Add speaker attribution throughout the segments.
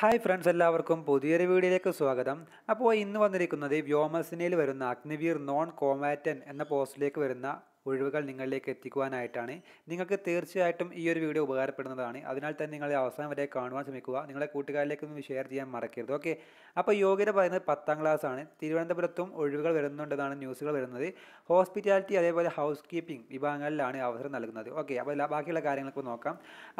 Speaker 1: hi friends എല്ലാവർക്കും പുതിയൊരു വീഡിയോയിലേക്ക് സ്വാഗതം അപ്പോൾ ഇന്ന് വന്നിരിക്കുന്നത് വ്യോമസേനയിൽ വരുന്ന അഗ്നിവീർ നോൺ കോമാറ്റൻ എന്ന പോസ്റ്റിലേക്ക് വരുന്ന ഒഴിവുകൾ നിങ്ങളിലേക്ക് എത്തിക്കുവാനായിട്ടാണ് നിങ്ങൾക്ക് തീർച്ചയായിട്ടും ഈ ഒരു വീഡിയോ ഉപകാരപ്പെടുന്നതാണ് അതിനാൽ തന്നെ നിങ്ങൾ അവസാനം വരെ കാണുവാൻ ശ്രമിക്കുക നിങ്ങളെ കൂട്ടുകാരിലേക്കൊന്നും ഷെയർ ചെയ്യാൻ മറക്കരുത് ഓക്കെ അപ്പോൾ യോഗ്യത പറയുന്നത് പത്താം ക്ലാസ് ആണ് തിരുവനന്തപുരത്തും ഒഴിവുകൾ വരുന്നുണ്ടെന്നാണ് ന്യൂസുകൾ വരുന്നത് ഹോസ്പിറ്റാലിറ്റി അതേപോലെ ഹൗസ് കീപ്പിംഗ് വിഭാഗങ്ങളിലാണ് അവസരം നൽകുന്നത് ഓക്കെ അപ്പോൾ ബാക്കിയുള്ള കാര്യങ്ങളൊക്കെ നോക്കാം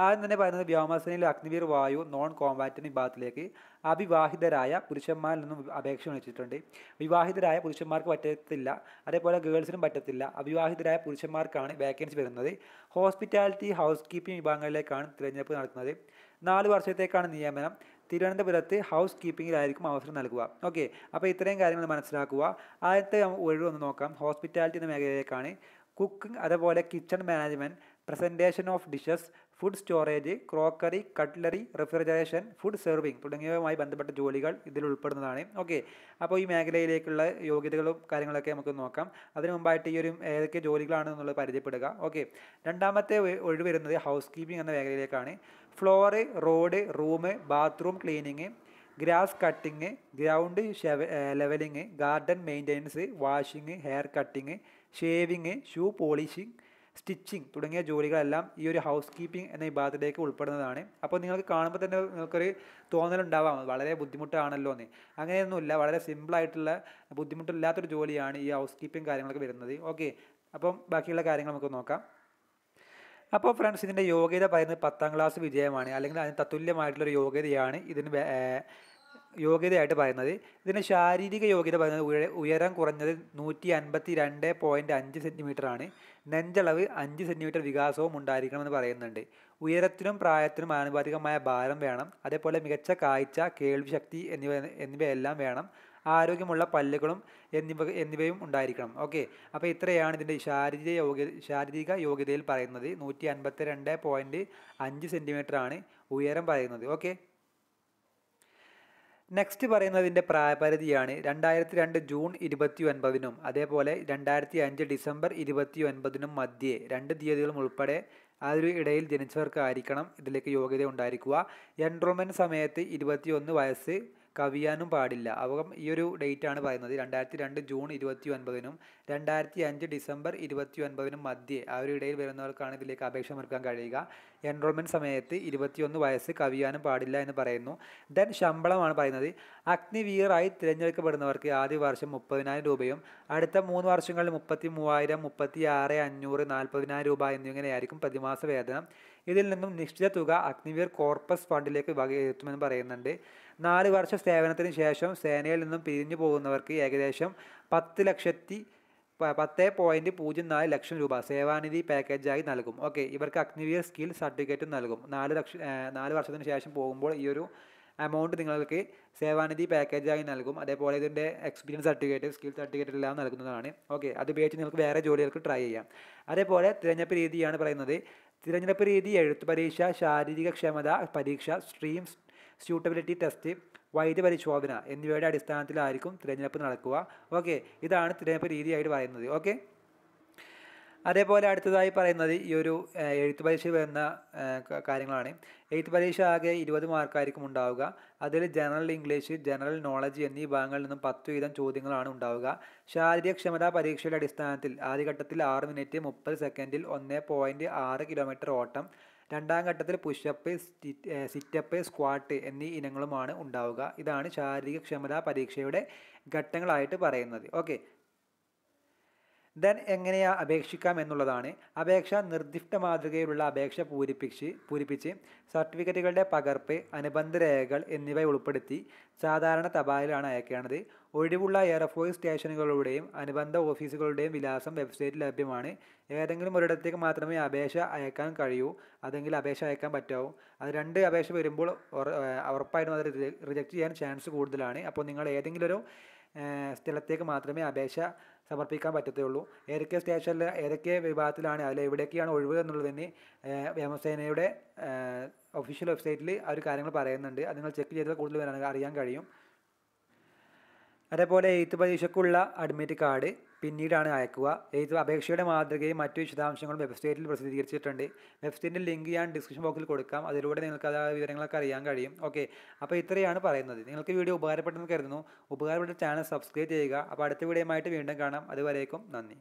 Speaker 1: ആദ്യം തന്നെ പറയുന്നത് വ്യോമസേനയിൽ അഗ്നിവീർ വായു നോൺ കോമ്പാറ്റൻ്റ് വിഭാഗത്തിലേക്ക് അവിവാഹിതരായ പുരുഷന്മാരിൽ നിന്നും അപേക്ഷ വിളിച്ചിട്ടുണ്ട് വിവാഹിതരായ പുരുഷന്മാർക്ക് പറ്റത്തില്ല അതേപോലെ ഗേൾസിനും പറ്റത്തില്ല അവിവാഹിതരായ പുരുഷന്മാർക്കാണ് വേക്കൻസി വരുന്നത് ഹോസ്പിറ്റാലിറ്റി ഹൗസ് കീപ്പിംഗ് വിഭാഗങ്ങളിലേക്കാണ് തിരഞ്ഞെടുപ്പ് നടക്കുന്നത് നാല് വർഷത്തേക്കാണ് നിയമനം തിരുവനന്തപുരത്ത് ഹൗസ് കീപ്പിങ്ങിലായിരിക്കും അവസരം നൽകുക ഓക്കെ അപ്പോൾ ഇത്രയും കാര്യങ്ങൾ മനസ്സിലാക്കുക ആദ്യത്തെ ഒഴിവൊന്ന് ഒന്ന് നോക്കാം ഹോസ്പിറ്റാലിറ്റി എന്ന മേഖലയിലേക്കാണ് കുക്കിംഗ് അതുപോലെ kitchen management presentation of dishes food storage crockery cutlery refrigeration food serving തുടങ്ങിയവയുമായി ബന്ധപ്പെട്ട ജോലികൾ ഇതിൽ ഉൾപ്പെടുന്നതാണ് ഓക്കെ അപ്പോൾ ഈ മേഖലയിലേക്കുള്ള യോഗ്യതകളും കാര്യങ്ങളൊക്കെ നമുക്ക് നോക്കാം അതിനു മുമ്പായിട്ട് ഈ ഒരു ഏതൊക്കെ ജോലികളാണ് എന്നുള്ളത് പരിചയപ്പെടുക ഓക്കെ രണ്ടാമത്തെ ഒഴിവ് വരുന്നത് ഹൗസ് കീപ്പിംഗ് എന്ന മേഖലയിലേക്കാണ് floor road room bathroom cleaning grass cutting ground levelling garden maintenance washing hair cutting shaving shoe polishing stitching തുടങ്ങിയ ജോലികളെല്ലാം ഈ ഒരു ഹൗസ് കീപ്പിംഗ് എന്ന വിഭാഗത്തിലേക്ക് ഉൾപ്പെടുന്നതാണ് അപ്പോൾ നിങ്ങൾക്ക് കാണുമ്പോൾ തന്നെ നിങ്ങൾക്കൊരു തോന്നലുണ്ടാവാം വളരെ ബുദ്ധിമുട്ടാണല്ലോ എന്ന് അങ്ങനെയൊന്നുമില്ല വളരെ സിമ്പിളായിട്ടുള്ള ബുദ്ധിമുട്ടില്ലാത്തൊരു ജോലിയാണ് ഈ ഹൗസ് കീപ്പിംഗ് കാര്യങ്ങളൊക്കെ വരുന്നത് ഓക്കെ അപ്പം ബാക്കിയുള്ള കാര്യങ്ങൾ നമുക്ക് നോക്കാം അപ്പോൾ ഫ്രണ്ട്സ് ഇതിൻ്റെ യോഗ്യത പറയുന്നത് പത്താം ക്ലാസ് വിജയമാണ് അല്ലെങ്കിൽ അതിന് തത്തുല്യമായിട്ടുള്ളൊരു യോഗ്യതയാണ് ഇതിന് യോഗ്യതയായിട്ട് പറയുന്നത് ഇതിന് ശാരീരിക യോഗ്യത പറയുന്നത് ഉയരം കുറഞ്ഞത് നൂറ്റി അൻപത്തി രണ്ട് പോയിൻറ്റ് അഞ്ച് സെൻറ്റിമീറ്ററാണ് നെഞ്ചളവ് അഞ്ച് സെൻറ്റിമീറ്റർ വികാസവും ഉണ്ടായിരിക്കണമെന്ന് പറയുന്നുണ്ട് ഉയരത്തിനും പ്രായത്തിനും ആനുപാതികമായ ഭാരം വേണം അതേപോലെ മികച്ച കാഴ്ച കേൾവിശക്തി എന്നിവ എന്നിവയെല്ലാം വേണം ആരോഗ്യമുള്ള പല്ലുകളും എന്നിവ എന്നിവയും ഉണ്ടായിരിക്കണം ഓക്കെ അപ്പോൾ ഇത്രയാണ് ഇതിൻ്റെ ശാരീരിക യോഗ്യ ശാരീരിക യോഗ്യതയിൽ പറയുന്നത് നൂറ്റി അൻപത്തി രണ്ട് പോയിൻറ്റ് അഞ്ച് സെൻറ്റിമീറ്ററാണ് ഉയരം പറയുന്നത് ഓക്കെ നെക്സ്റ്റ് പറയുന്നതിൻ്റെ പ്രായപരിധിയാണ് രണ്ടായിരത്തി രണ്ട് ജൂൺ ഇരുപത്തി ഒൻപതിനും അതേപോലെ രണ്ടായിരത്തി അഞ്ച് ഡിസംബർ ഇരുപത്തി ഒൻപതിനും മധ്യേ രണ്ട് തീയതികളും ഉൾപ്പെടെ അതിന് ഇടയിൽ ജനിച്ചവർക്കായിരിക്കണം ഇതിലേക്ക് യോഗ്യത ഉണ്ടായിരിക്കുക എൻറോൾമെൻറ്റ് സമയത്ത് ഇരുപത്തിയൊന്ന് വയസ്സ് കവിയാനും പാടില്ല അവർ ഈ ഒരു ഡേറ്റാണ് പറയുന്നത് രണ്ടായിരത്തി രണ്ട് ജൂൺ ഇരുപത്തി ഒൻപതിനും രണ്ടായിരത്തി അഞ്ച് ഡിസംബർ ഇരുപത്തി ഒൻപതിനും മധ്യേ ആ ഒരു ഇടയിൽ വരുന്നവർക്കാണ് ഇതിലേക്ക് അപേക്ഷ നൽകാൻ കഴിയുക എൻറോൾമെൻറ്റ് സമയത്ത് ഇരുപത്തിയൊന്ന് വയസ്സ് കവിയാനും പാടില്ല എന്ന് പറയുന്നു ദെൻ ശമ്പളമാണ് പറയുന്നത് അഗ്നിവീറായി തിരഞ്ഞെടുക്കപ്പെടുന്നവർക്ക് ആദ്യ വർഷം മുപ്പതിനായിരം രൂപയും അടുത്ത മൂന്ന് വർഷങ്ങളിൽ മുപ്പത്തി മൂവായിരം മുപ്പത്തി ആറ് അഞ്ഞൂറ് നാൽപ്പതിനായിരം രൂപ എന്നിങ്ങനെയായിരിക്കും പ്രതിമാസ വേതനം ഇതിൽ നിന്നും നിശ്ചിത തുക അഗ്നിവീർ കോർപ്പസ് ഫണ്ടിലേക്ക് വകയിരുത്തുമെന്ന് പറയുന്നുണ്ട് നാല് വർഷ സേവനത്തിന് ശേഷം സേനയിൽ നിന്നും പിരിഞ്ഞു പോകുന്നവർക്ക് ഏകദേശം പത്ത് ലക്ഷത്തി പത്ത് പോയിൻറ്റ് പൂജ്യം നാല് ലക്ഷം രൂപ സേവാനിധി പാക്കേജായി നൽകും ഓക്കെ ഇവർക്ക് അഗ്നിവീർ സ്കിൽ സർട്ടിഫിക്കറ്റും നൽകും നാല് ലക്ഷം നാല് വർഷത്തിന് ശേഷം പോകുമ്പോൾ ഈ ഒരു എമൗണ്ട് നിങ്ങൾക്ക് സേവാനിധി പാക്കേജായി നൽകും അതേപോലെ ഇതിൻ്റെ എക്സ്പീരിയൻസ് സർട്ടിഫിക്കറ്റ് സ്കിൽ സർട്ടിഫിക്കറ്റ് എല്ലാം നൽകുന്നതാണ് ഓക്കെ അത് ഉപയോഗിച്ച് നിങ്ങൾക്ക് വേറെ ജോലികൾക്ക് ട്രൈ ചെയ്യാം അതേപോലെ തിരഞ്ഞെടുപ്പ് രീതിയാണ് പറയുന്നത് തിരഞ്ഞെടുപ്പ് രീതി എഴുത്ത് പരീക്ഷ ശാരീരിക ക്ഷമത പരീക്ഷ സ്ട്രീം സ്യൂട്ടബിലിറ്റി ടെസ്റ്റ് വൈദ്യ പരിശോധന എന്നിവയുടെ അടിസ്ഥാനത്തിലായിരിക്കും തിരഞ്ഞെടുപ്പ് നടക്കുക ഓക്കെ ഇതാണ് തിരഞ്ഞെടുപ്പ് രീതിയായിട്ട് പറയുന്നത് ഓക്കെ അതേപോലെ അടുത്തതായി പറയുന്നത് ഈ ഒരു എഴുത്ത് പരീക്ഷ വരുന്ന കാര്യങ്ങളാണ് എഴുത്ത് പരീക്ഷ ആകെ ഇരുപത് മാർക്കായിരിക്കും ഉണ്ടാവുക അതിൽ ജനറൽ ഇംഗ്ലീഷ് ജനറൽ നോളജ് എന്നീ ഭാഗങ്ങളിൽ നിന്നും പത്ത് വീതം ചോദ്യങ്ങളാണ് ഉണ്ടാവുക ശാരീരക്ഷമതാ പരീക്ഷയുടെ അടിസ്ഥാനത്തിൽ ആദ്യഘട്ടത്തിൽ ആറ് മിനിറ്റ് മുപ്പത് സെക്കൻഡിൽ ഒന്ന് പോയിൻറ്റ് ആറ് കിലോമീറ്റർ ഓട്ടം രണ്ടാം ഘട്ടത്തിൽ പുഷപ്പ് സിറ്റപ്പ് സ്ക്വാട്ട് എന്നീ ഇനങ്ങളുമാണ് ഉണ്ടാവുക ഇതാണ് ശാരീരിക ക്ഷമതാ പരീക്ഷയുടെ ഘട്ടങ്ങളായിട്ട് പറയുന്നത് ഓക്കെ ദെൻ എങ്ങനെയാ അപേക്ഷിക്കാം എന്നുള്ളതാണ് അപേക്ഷ നിർദ്ദിഷ്ട മാതൃകയിലുള്ള അപേക്ഷ പൂരിപ്പിച്ച് പൂരിപ്പിച്ച് സർട്ടിഫിക്കറ്റുകളുടെ പകർപ്പ് അനുബന്ധ രേഖകൾ എന്നിവ ഉൾപ്പെടുത്തി സാധാരണ തപാലിലാണ് അയക്കേണ്ടത് ഒഴിവുള്ള എയർഫോഴ്സ് സ്റ്റേഷനുകളുടെയും അനുബന്ധ ഓഫീസുകളുടെയും വിലാസം വെബ്സൈറ്റിൽ ലഭ്യമാണ് ഏതെങ്കിലും ഒരിടത്തേക്ക് മാത്രമേ അപേക്ഷ അയക്കാൻ കഴിയൂ അതെങ്കിൽ അപേക്ഷ അയക്കാൻ പറ്റാവൂ അത് രണ്ട് അപേക്ഷ വരുമ്പോൾ ഉറപ്പായിട്ടും അത് റിജക്റ്റ് ചെയ്യാൻ ചാൻസ് കൂടുതലാണ് അപ്പോൾ നിങ്ങൾ ഏതെങ്കിലും ഒരു സ്ഥലത്തേക്ക് മാത്രമേ അപേക്ഷ സമർപ്പിക്കാൻ പറ്റത്തുള്ളൂ ഏതൊക്കെ സ്റ്റേഷനിൽ ഏതൊക്കെ വിഭാഗത്തിലാണ് അതിൽ എവിടെയൊക്കെയാണ് ഒഴിവ് എന്നുള്ളതിന് വ്യോമസേനയുടെ ഒഫീഷ്യൽ വെബ്സൈറ്റിൽ ആ ഒരു കാര്യങ്ങൾ പറയുന്നുണ്ട് അത് നിങ്ങൾ ചെക്ക് ചെയ്താൽ കൂടുതൽ അറിയാൻ കഴിയും അതേപോലെ എയ്ത്ത് പരീക്ഷയ്ക്കുള്ള അഡ്മിറ്റ് കാർഡ് പിന്നീടാണ് അയക്കുക എയ്ത്ത് അപേക്ഷയുടെ മാതൃകയും മറ്റു വിശദാംശങ്ങളും വെബ്സൈറ്റിൽ പ്രസിദ്ധീകരിച്ചിട്ടുണ്ട് വെബ്സൈറ്റിൻ്റെ ലിങ്ക് ഞാൻ ഡിസ്ക്രിപ്ഷൻ ബോക്സിൽ കൊടുക്കാം അതിലൂടെ നിങ്ങൾക്ക് അത് വിവരങ്ങളൊക്കെ അറിയാൻ കഴിയും ഓക്കെ അപ്പോൾ ഇത്രയാണ് പറയുന്നത് നിങ്ങൾക്ക് വീഡിയോ ഉപകാരപ്പെട്ടെന്ന് കരുതുന്നു ഉപകാരപ്പെട്ട ചാനൽ സബ്സ്ക്രൈബ് ചെയ്യുക അപ്പോൾ അടുത്ത വീഡിയോയുമായിട്ട് വീണ്ടും കാണാം അതുവരേക്കും നന്ദി